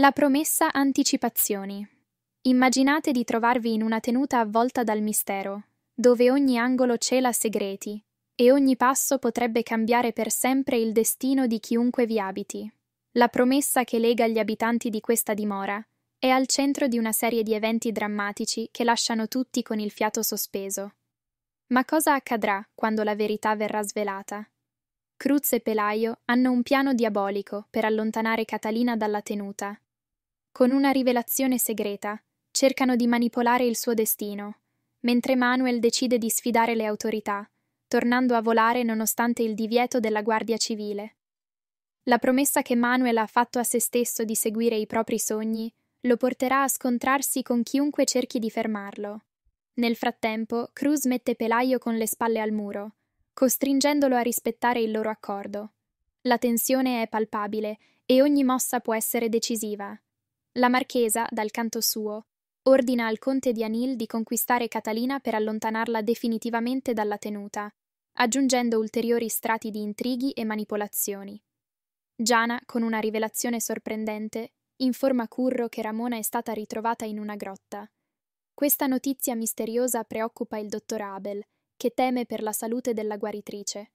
La promessa anticipazioni. Immaginate di trovarvi in una tenuta avvolta dal mistero, dove ogni angolo cela segreti e ogni passo potrebbe cambiare per sempre il destino di chiunque vi abiti. La promessa che lega gli abitanti di questa dimora è al centro di una serie di eventi drammatici che lasciano tutti con il fiato sospeso. Ma cosa accadrà quando la verità verrà svelata? Cruz e Pelaio hanno un piano diabolico per allontanare Catalina dalla tenuta con una rivelazione segreta, cercano di manipolare il suo destino, mentre Manuel decide di sfidare le autorità, tornando a volare nonostante il divieto della Guardia Civile. La promessa che Manuel ha fatto a se stesso di seguire i propri sogni lo porterà a scontrarsi con chiunque cerchi di fermarlo. Nel frattempo, Cruz mette Pelaio con le spalle al muro, costringendolo a rispettare il loro accordo. La tensione è palpabile e ogni mossa può essere decisiva. La marchesa, dal canto suo, ordina al conte di Anil di conquistare Catalina per allontanarla definitivamente dalla tenuta, aggiungendo ulteriori strati di intrighi e manipolazioni. Giana, con una rivelazione sorprendente, informa Curro che Ramona è stata ritrovata in una grotta. Questa notizia misteriosa preoccupa il dottor Abel, che teme per la salute della guaritrice.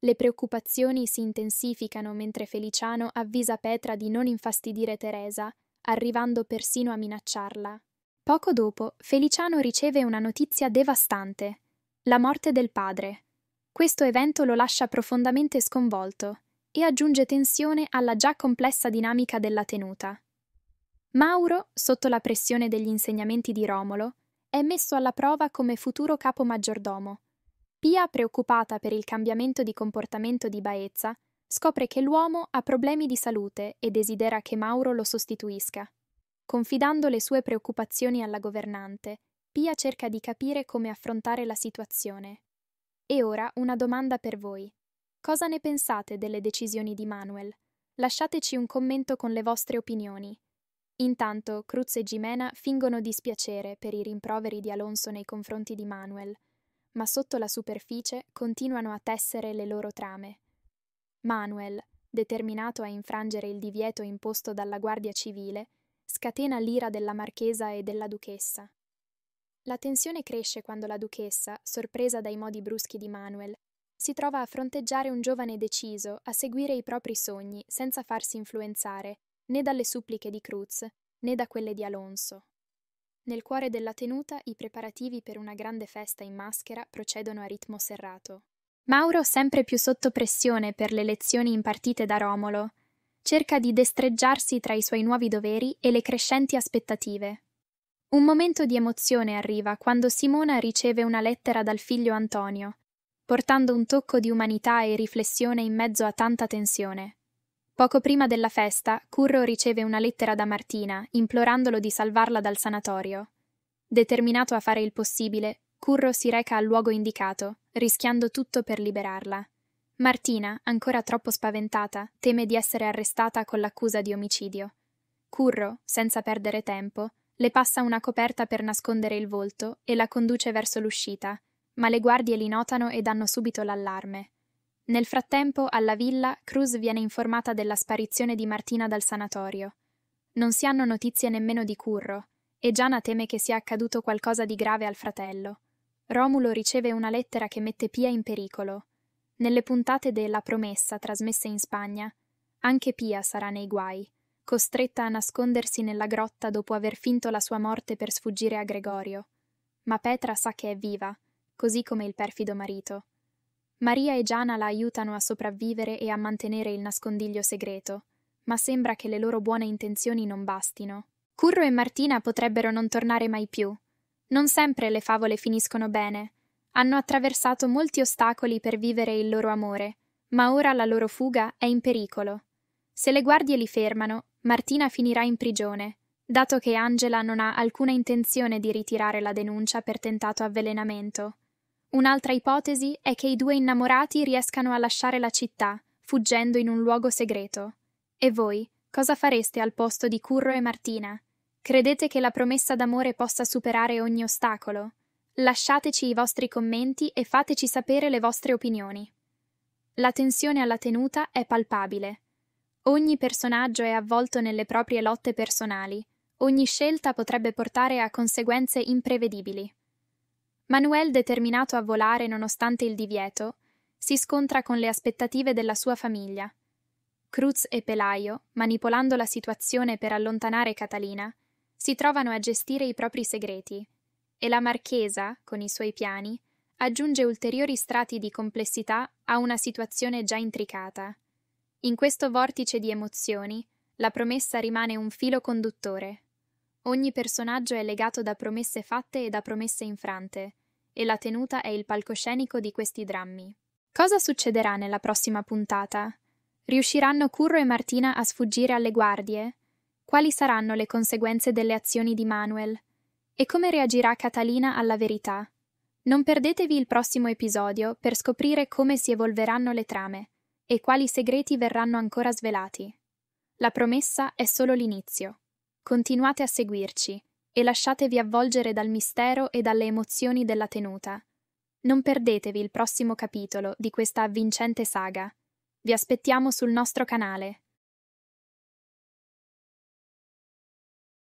Le preoccupazioni si intensificano mentre Feliciano avvisa Petra di non infastidire Teresa arrivando persino a minacciarla. Poco dopo, Feliciano riceve una notizia devastante, la morte del padre. Questo evento lo lascia profondamente sconvolto e aggiunge tensione alla già complessa dinamica della tenuta. Mauro, sotto la pressione degli insegnamenti di Romolo, è messo alla prova come futuro capo maggiordomo. Pia, preoccupata per il cambiamento di comportamento di Baezza, scopre che l'uomo ha problemi di salute e desidera che Mauro lo sostituisca. Confidando le sue preoccupazioni alla governante, Pia cerca di capire come affrontare la situazione. E ora una domanda per voi. Cosa ne pensate delle decisioni di Manuel? Lasciateci un commento con le vostre opinioni. Intanto Cruz e Gimena fingono dispiacere per i rimproveri di Alonso nei confronti di Manuel, ma sotto la superficie continuano a tessere le loro trame. Manuel, determinato a infrangere il divieto imposto dalla Guardia Civile, scatena l'ira della marchesa e della duchessa. La tensione cresce quando la duchessa, sorpresa dai modi bruschi di Manuel, si trova a fronteggiare un giovane deciso a seguire i propri sogni senza farsi influenzare né dalle suppliche di Cruz né da quelle di Alonso. Nel cuore della tenuta i preparativi per una grande festa in maschera procedono a ritmo serrato. Mauro, sempre più sotto pressione per le lezioni impartite da Romolo, cerca di destreggiarsi tra i suoi nuovi doveri e le crescenti aspettative. Un momento di emozione arriva quando Simona riceve una lettera dal figlio Antonio, portando un tocco di umanità e riflessione in mezzo a tanta tensione. Poco prima della festa, Curro riceve una lettera da Martina, implorandolo di salvarla dal sanatorio. Determinato a fare il possibile, Curro si reca al luogo indicato, rischiando tutto per liberarla. Martina, ancora troppo spaventata, teme di essere arrestata con l'accusa di omicidio. Curro, senza perdere tempo, le passa una coperta per nascondere il volto e la conduce verso l'uscita, ma le guardie li notano e danno subito l'allarme. Nel frattempo, alla villa, Cruz viene informata della sparizione di Martina dal sanatorio. Non si hanno notizie nemmeno di Curro, e Giana teme che sia accaduto qualcosa di grave al fratello. Romulo riceve una lettera che mette Pia in pericolo. Nelle puntate de La Promessa trasmesse in Spagna, anche Pia sarà nei guai, costretta a nascondersi nella grotta dopo aver finto la sua morte per sfuggire a Gregorio. Ma Petra sa che è viva, così come il perfido marito. Maria e Giana la aiutano a sopravvivere e a mantenere il nascondiglio segreto, ma sembra che le loro buone intenzioni non bastino. Curro e Martina potrebbero non tornare mai più, non sempre le favole finiscono bene. Hanno attraversato molti ostacoli per vivere il loro amore, ma ora la loro fuga è in pericolo. Se le guardie li fermano, Martina finirà in prigione, dato che Angela non ha alcuna intenzione di ritirare la denuncia per tentato avvelenamento. Un'altra ipotesi è che i due innamorati riescano a lasciare la città, fuggendo in un luogo segreto. E voi, cosa fareste al posto di Curro e Martina? Credete che la promessa d'amore possa superare ogni ostacolo? Lasciateci i vostri commenti e fateci sapere le vostre opinioni. La tensione alla tenuta è palpabile. Ogni personaggio è avvolto nelle proprie lotte personali, ogni scelta potrebbe portare a conseguenze imprevedibili. Manuel, determinato a volare nonostante il divieto, si scontra con le aspettative della sua famiglia. Cruz e Pelaio, manipolando la situazione per allontanare Catalina, si trovano a gestire i propri segreti e la marchesa, con i suoi piani, aggiunge ulteriori strati di complessità a una situazione già intricata. In questo vortice di emozioni, la promessa rimane un filo conduttore. Ogni personaggio è legato da promesse fatte e da promesse infrante, e la tenuta è il palcoscenico di questi drammi. Cosa succederà nella prossima puntata? Riusciranno Curro e Martina a sfuggire alle guardie? quali saranno le conseguenze delle azioni di Manuel e come reagirà Catalina alla verità. Non perdetevi il prossimo episodio per scoprire come si evolveranno le trame e quali segreti verranno ancora svelati. La promessa è solo l'inizio. Continuate a seguirci e lasciatevi avvolgere dal mistero e dalle emozioni della tenuta. Non perdetevi il prossimo capitolo di questa avvincente saga. Vi aspettiamo sul nostro canale.